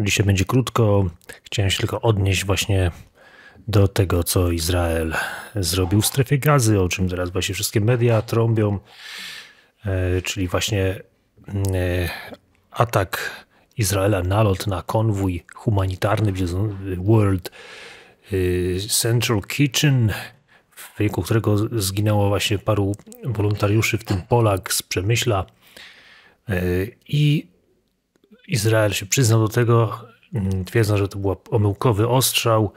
Dzisiaj będzie krótko. Chciałem się tylko odnieść właśnie do tego, co Izrael zrobił w strefie gazy, o czym teraz właśnie wszystkie media trąbią, e, czyli właśnie e, atak Izraela, nalot na konwój humanitarny World y, Central Kitchen, w wyniku którego zginęło właśnie paru wolontariuszy, w tym Polak z Przemyśla. E, I Izrael się przyznał do tego, mm, twierdzą, że to był omyłkowy ostrzał.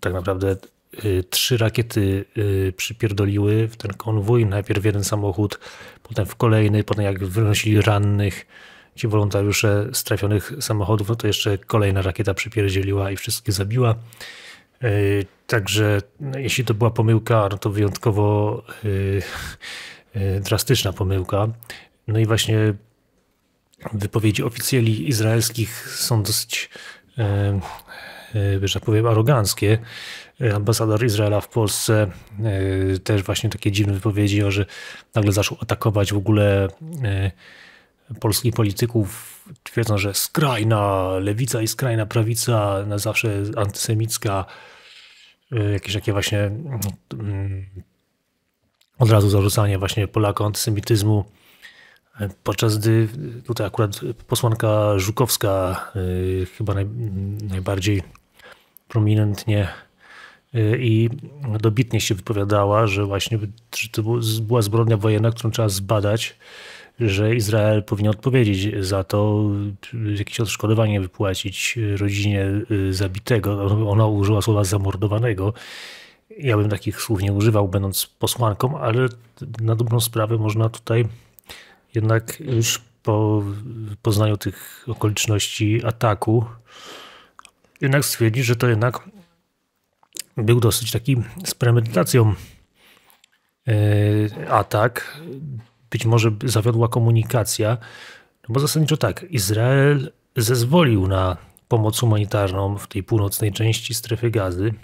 Tak naprawdę y, trzy rakiety y, przypierdoliły w ten konwój. Najpierw jeden samochód, potem w kolejny, potem jak wynosili rannych ci wolontariusze z trafionych samochodów, no to jeszcze kolejna rakieta przypierdzieliła i wszystkie zabiła. Y, także no, jeśli to była pomyłka, no to wyjątkowo drastyczna pomyłka. No i właśnie wypowiedzi oficjeli izraelskich są dosyć, e, e, że tak powiem, aroganckie. Ambasador Izraela w Polsce e, też właśnie takie dziwne wypowiedzi, że nagle zaczął atakować w ogóle polskich polityków, twierdząc, że skrajna lewica i skrajna prawica na zawsze antysemicka, jakieś takie właśnie mm, od razu zarzucanie właśnie Polakom antysemityzmu. Podczas gdy tutaj akurat posłanka Żukowska y, chyba naj, najbardziej prominentnie y, i dobitnie się wypowiadała, że właśnie że to była zbrodnia wojenna, którą trzeba zbadać, że Izrael powinien odpowiedzieć za to, jakieś odszkodowanie wypłacić rodzinie y, zabitego. Ona użyła słowa zamordowanego. Ja bym takich słów nie używał, będąc posłanką, ale na dobrą sprawę można tutaj jednak już po poznaniu tych okoliczności ataku, jednak stwierdzi, że to jednak był dosyć taki z premedytacją e, atak. Być może zawiodła komunikacja, no bo zasadniczo tak, Izrael zezwolił na pomoc humanitarną w tej północnej części strefy gazy.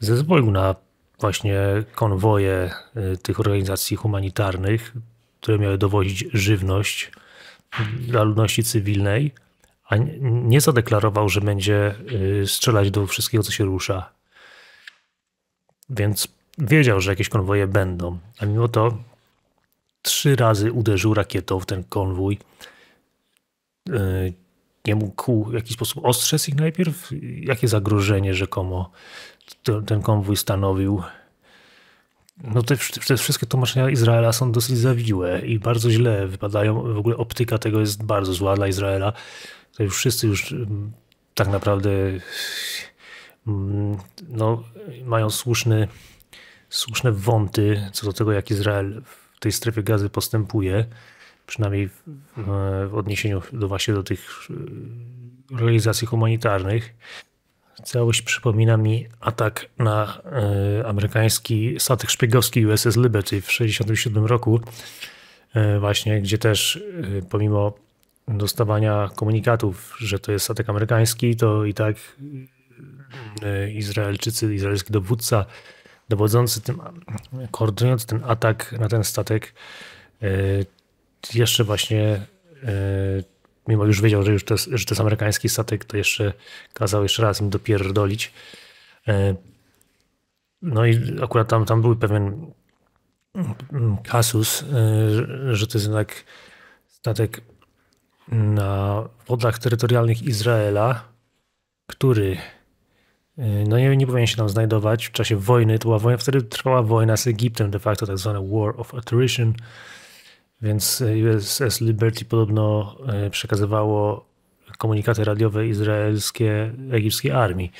Zezwolił na właśnie konwoje e, tych organizacji humanitarnych które miały dowozić żywność dla ludności cywilnej, a nie zadeklarował, że będzie y, strzelać do wszystkiego, co się rusza. Więc wiedział, że jakieś konwoje będą, a mimo to trzy razy uderzył rakietą w ten konwój. Y, nie mógł w jakiś sposób ostrzec ich najpierw, jakie zagrożenie rzekomo ten konwój stanowił no te, te, wszystkie tłumaczenia Izraela są dosyć zawiłe i bardzo źle wypadają. W ogóle optyka tego jest bardzo zła dla Izraela. To już wszyscy już mm, tak naprawdę mm, no, mają słuszny, słuszne wąty co do tego, jak Izrael w tej strefie gazy postępuje, przynajmniej w, w odniesieniu do właśnie do tych mm, realizacji humanitarnych. Całość przypomina mi atak na y, amerykański statek szpiegowski USS Liberty w 1967 roku, y, właśnie gdzie też y, pomimo dostawania komunikatów, że to jest statek amerykański, to i tak Izraelczycy, izraelski dowódca dowodzący tym, koordynujący ten atak na ten statek, jeszcze właśnie mimo już wiedział, że, już to, że to jest amerykański statek, to jeszcze kazał jeszcze raz im dopierdolić. E, no i akurat tam, tam był pewien kasus, e, że to jest jednak statek na wodach terytorialnych Izraela, który e, no nie, nie powinien się tam znajdować w czasie wojny. To była wojna, wtedy trwała wojna z Egiptem, de facto tak zwana War of Attrition. Więc e, USS Liberty podobno e, przekazywało komunikaty radiowe izraelskie egipskiej armii,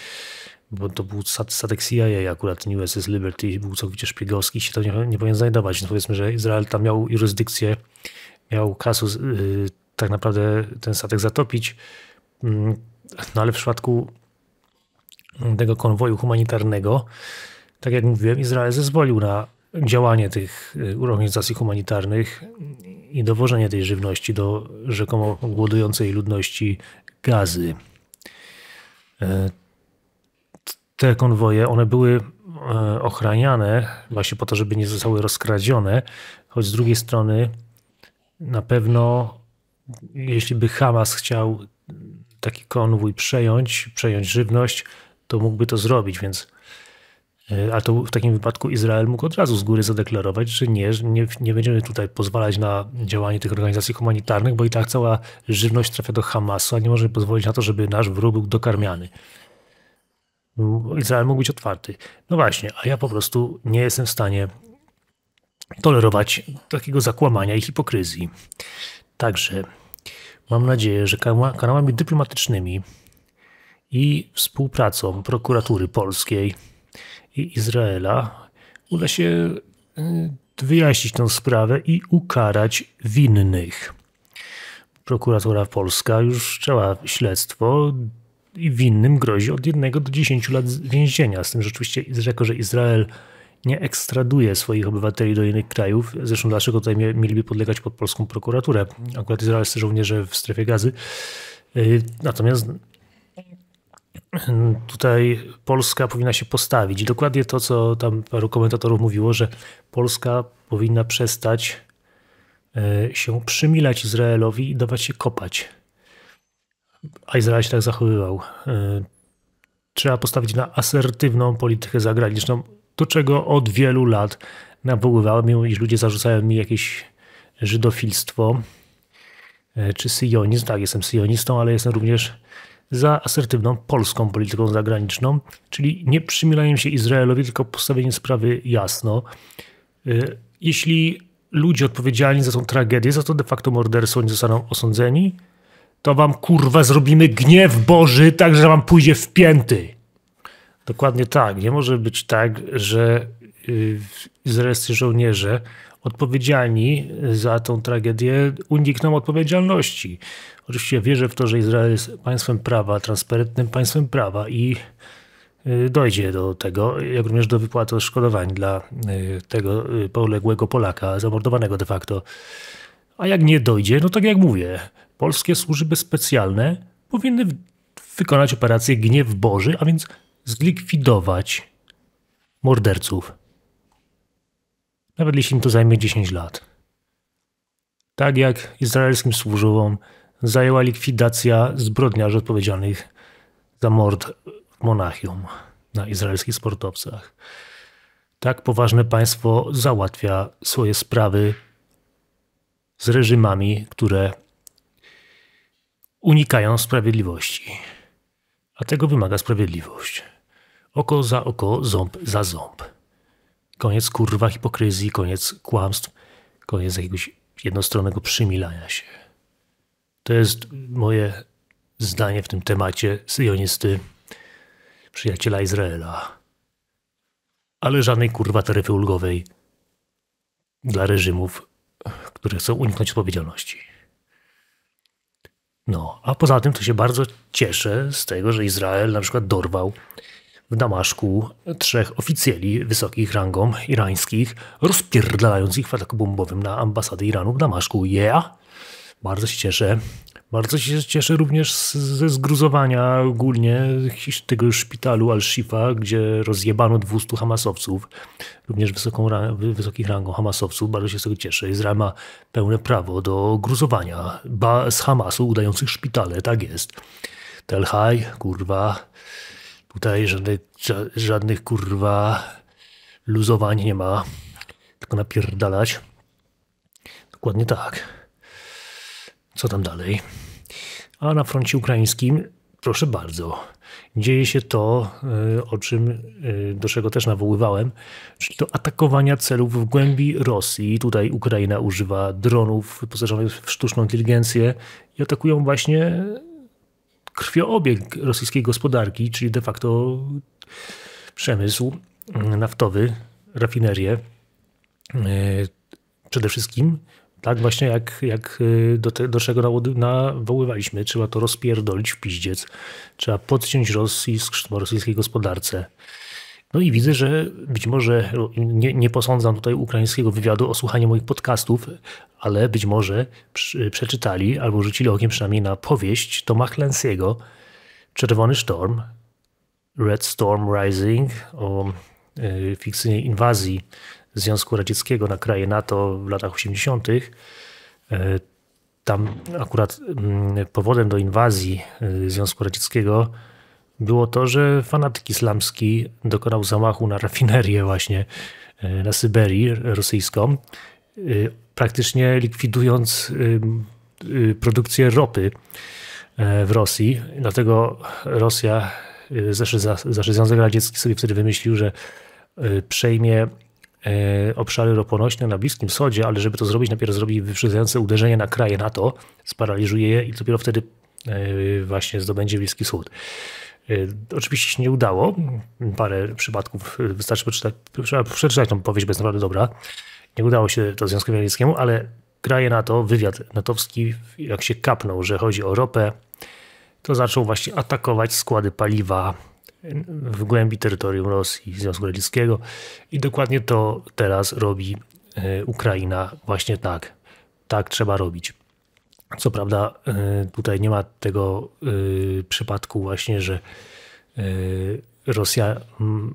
bo to był statek CIA akurat, nie USS Liberty, był całkowicie szpiegowski, się to nie, nie powinien znajdować. Więc no powiedzmy, że Izrael tam miał jurysdykcję, miał kasus, yy, tak naprawdę ten statek zatopić, mm, no ale w przypadku tego konwoju humanitarnego, tak jak mówiłem, Izrael zezwolił na działanie tych y, organizacji humanitarnych i dowożenie tej żywności do rzekomo głodującej ludności gazy. E, te konwoje, one były e, ochraniane właśnie po to, żeby nie zostały rozkradzione, choć z drugiej strony na pewno jeśli by Hamas chciał taki konwój przejąć, przejąć żywność, to mógłby to zrobić, więc E, a to w takim wypadku Izrael mógł od razu z góry zadeklarować, że nie, nie, nie będziemy tutaj pozwalać na działanie tych organizacji humanitarnych, bo i tak cała żywność trafia do Hamasu, a nie możemy pozwolić na to, żeby nasz wróg był dokarmiany. Izrael mógł być otwarty. No właśnie, a ja po prostu nie jestem w stanie tolerować takiego zakłamania i hipokryzji. Także mam nadzieję, że kanałami dyplomatycznymi i współpracą prokuratury polskiej i Izraela, uda się e, wyjaśnić tę sprawę i ukarać winnych. Prokuratura Polska już wszczęła śledztwo i winnym grozi od 1 do 10 lat więzienia. Z tym, że oczywiście rzekł, że Izrael nie ekstraduje swoich obywateli do innych krajów. Zresztą dlaczego tutaj mieliby podlegać pod polską prokuraturę? Akurat Izraelscy żołnierze w strefie gazy. E, natomiast tutaj Polska powinna się postawić. I dokładnie to, co tam paru komentatorów mówiło, że Polska powinna przestać e, się przymilać Izraelowi i dawać się kopać. A Izrael się tak zachowywał. E, trzeba postawić na asertywną politykę zagraniczną, do czego od wielu lat nawoływałem, iż ludzie zarzucają mi jakieś żydofilstwo e, czy syjonizm. Tak, jestem syjonistą, ale jestem również za asertywną polską polityką zagraniczną, czyli nie przymilaniem się Izraelowi, tylko postawienie sprawy jasno. Y, jeśli ludzie odpowiedzialni za tą tragedię, za to de facto morderstwo nie zostaną osądzeni, to wam kurwa zrobimy gniew Boży, tak że wam pójdzie w pięty. Dokładnie tak. Nie może być tak, że y, izraelscy żołnierze odpowiedzialni za tą tragedię unikną odpowiedzialności. Oczywiście wierzę w to, że Izrael jest państwem prawa, transparentnym państwem prawa i y, dojdzie do tego, jak również do wypłaty odszkodowań dla y, tego y, poległego Polaka, zamordowanego de facto. A jak nie dojdzie, no tak jak mówię, polskie służby specjalne powinny wykonać operację Gniew Boży, a więc zlikwidować morderców nawet jeśli im to zajmie 10 lat. Tak jak izraelskim służbom zajęła likwidacja zbrodniarzy odpowiedzialnych za mord w Monachium na izraelskich sportowcach. Tak poważne państwo załatwia swoje sprawy z reżimami, które unikają sprawiedliwości. A tego wymaga sprawiedliwość. Oko za oko, ząb za ząb. Koniec kurwa hipokryzji, koniec kłamstw, koniec jakiegoś jednostronnego przymilania się. To jest moje zdanie w tym temacie syjonisty, przyjaciela Izraela. Ale żadnej kurwa taryfy ulgowej dla reżimów, które chcą uniknąć odpowiedzialności. No, a poza tym to się bardzo cieszę z tego, że Izrael na przykład dorwał w Damaszku trzech oficjeli wysokich rangą irańskich, rozpierdalając ich w ataku bombowym na ambasadę Iranu w Damaszku. Yeah! Bardzo się cieszę. Bardzo się cieszę również ze zgruzowania ogólnie tego szpitalu Al-Shifa, gdzie rozjebano 200 hamasowców, również wysoką, wysokich rangą hamasowców. Bardzo się z tego cieszę. Izrael ma pełne prawo do gruzowania z Hamasu udających szpitale, tak jest. Telhaj, kurwa, Tutaj żadnych, żadnych kurwa luzowań nie ma, tylko napierdalać. Dokładnie tak. Co tam dalej? A na froncie ukraińskim, proszę bardzo, dzieje się to, y, o czym, y, do czego też nawoływałem, czyli to atakowania celów w głębi Rosji. Tutaj Ukraina używa dronów wyposażonych w sztuczną inteligencję i atakują właśnie krwioobieg rosyjskiej gospodarki, czyli de facto przemysł naftowy, rafinerie e, przede wszystkim. Tak właśnie jak, jak e, do, te, do czego nawoływaliśmy, trzeba to rozpierdolić w piździec, trzeba podciąć Rosji skrzydło rosyjskiej gospodarce. No i widzę, że być może nie, nie posądzam tutaj ukraińskiego wywiadu o słuchanie moich podcastów, ale być może przeczytali albo rzucili okiem przynajmniej na powieść Toma Clancy'ego Czerwony Sztorm, Red Storm Rising o y, fikcyjnej inwazji Związku Radzieckiego na kraje NATO w latach 80. E, tam akurat mm, powodem do inwazji e, Związku Radzieckiego było to, że fanatyk islamski dokonał zamachu na rafinerię właśnie e, na Syberii rosyjską, e, praktycznie likwidując e, produkcję ropy w Rosji. Dlatego Rosja, zawsze Związek Radziecki sobie wtedy wymyślił, że przejmie obszary roponośne na Bliskim Wschodzie, ale żeby to zrobić, najpierw zrobi wyprzedzające uderzenie na kraje NATO, sparaliżuje je i dopiero wtedy właśnie zdobędzie Bliski Wschód. Y, oczywiście się nie udało. Parę przypadków y, wystarczy przeczytać, trzeba przeczytać tą powieść, bo jest naprawdę dobra. Nie udało się to Związkowi Radzieckiemu, ale kraje NATO, wywiad natowski, jak się kapnął, że chodzi o ropę, to zaczął właśnie atakować składy paliwa w głębi terytorium Rosji, Związku Radzieckiego. I dokładnie to teraz robi y, Ukraina właśnie tak. Tak trzeba robić. Co prawda, y, tutaj nie ma tego y, przypadku, właśnie, że y, Rosja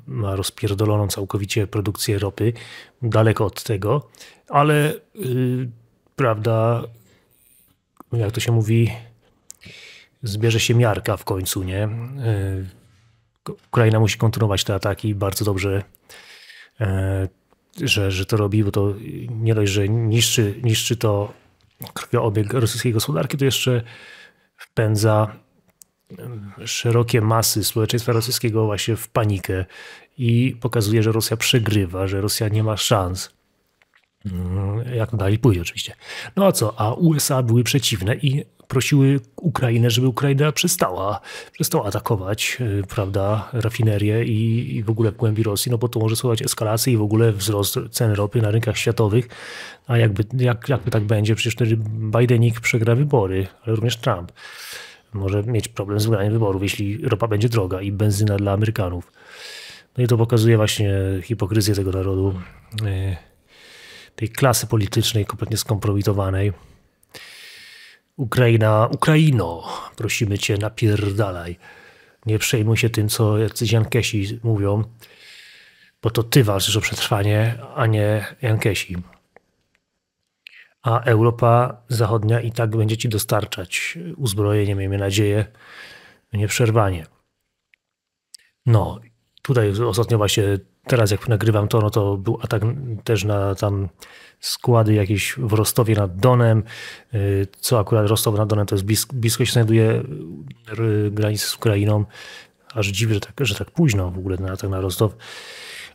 ma rozpierdoloną całkowicie produkcję ropy, daleko od tego, ale prawda, jak to się mówi, zbierze się miarka w końcu, nie? Ukraina musi kontynuować te ataki bardzo dobrze, e, że, że to robi, bo to nie dość, że niszczy, niszczy to krwioobieg rosyjskiej gospodarki, to jeszcze wpędza e, szerokie masy społeczeństwa rosyjskiego właśnie w panikę i pokazuje, że Rosja przegrywa, że Rosja nie ma szans. Mm, jak dalej pójdzie oczywiście. No a co? A USA były przeciwne i prosiły Ukrainę, żeby Ukraina przestała, przestała atakować y, prawda, rafinerie i, i w ogóle w głębi Rosji, no bo to może słuchać eskalacji i w ogóle wzrost cen ropy na rynkach światowych. A jakby, jak, jakby tak będzie, przecież wtedy Bidenik przegra wybory, ale również Trump może mieć problem z wygraniem wyborów, jeśli ropa będzie droga i benzyna dla Amerykanów. No i to pokazuje właśnie hipokryzję tego narodu, y, tej klasy politycznej kompletnie skompromitowanej. Ukraina, Ukraino, prosimy cię, napierdalaj. Nie przejmuj się tym, co jacyś Jankesi mówią, bo to ty walczysz o przetrwanie, a nie Jankesi. A Europa Zachodnia i tak będzie ci dostarczać uzbrojenie, miejmy nadzieję, nieprzerwanie. No tutaj ostatnio właśnie teraz jak nagrywam to, no to był atak też na tam składy jakieś w Rostowie nad Donem, y, co akurat Rostow nad Donem to jest blisko, blisko się znajduje y, granicy z Ukrainą, aż dziwi, że tak, że tak późno w ogóle na atak na Rostow,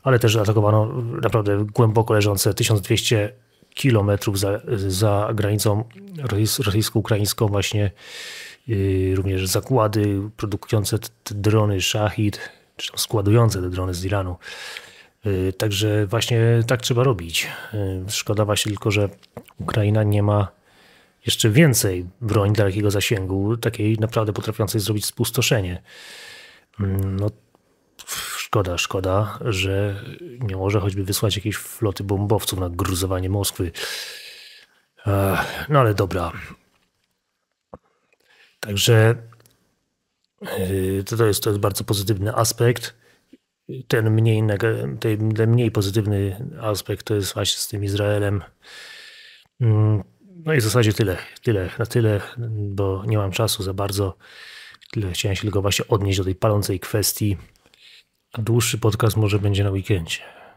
ale też atakowano naprawdę głęboko leżące 1200 kilometrów za, za granicą rosyjsko-ukraińską właśnie y, również zakłady produkujące drony Shahid, czy składujące te drony z Iranu. Y, także właśnie tak trzeba robić. Y, szkoda właśnie tylko, że Ukraina nie ma jeszcze więcej broń dalekiego zasięgu, takiej naprawdę potrafiącej zrobić spustoszenie. Mm, no, szkoda, szkoda, że nie może choćby wysłać jakiejś floty bombowców na gruzowanie Moskwy. No ale dobra. Także Y, to, to, jest, to jest bardzo pozytywny aspekt. Ten mniej, ten mniej pozytywny aspekt to jest właśnie z tym Izraelem. Mm, no i w zasadzie tyle, tyle, na tyle, bo nie mam czasu za bardzo. Tyle chciałem się tylko właśnie odnieść do tej palącej kwestii. A dłuższy podcast może będzie na weekendzie.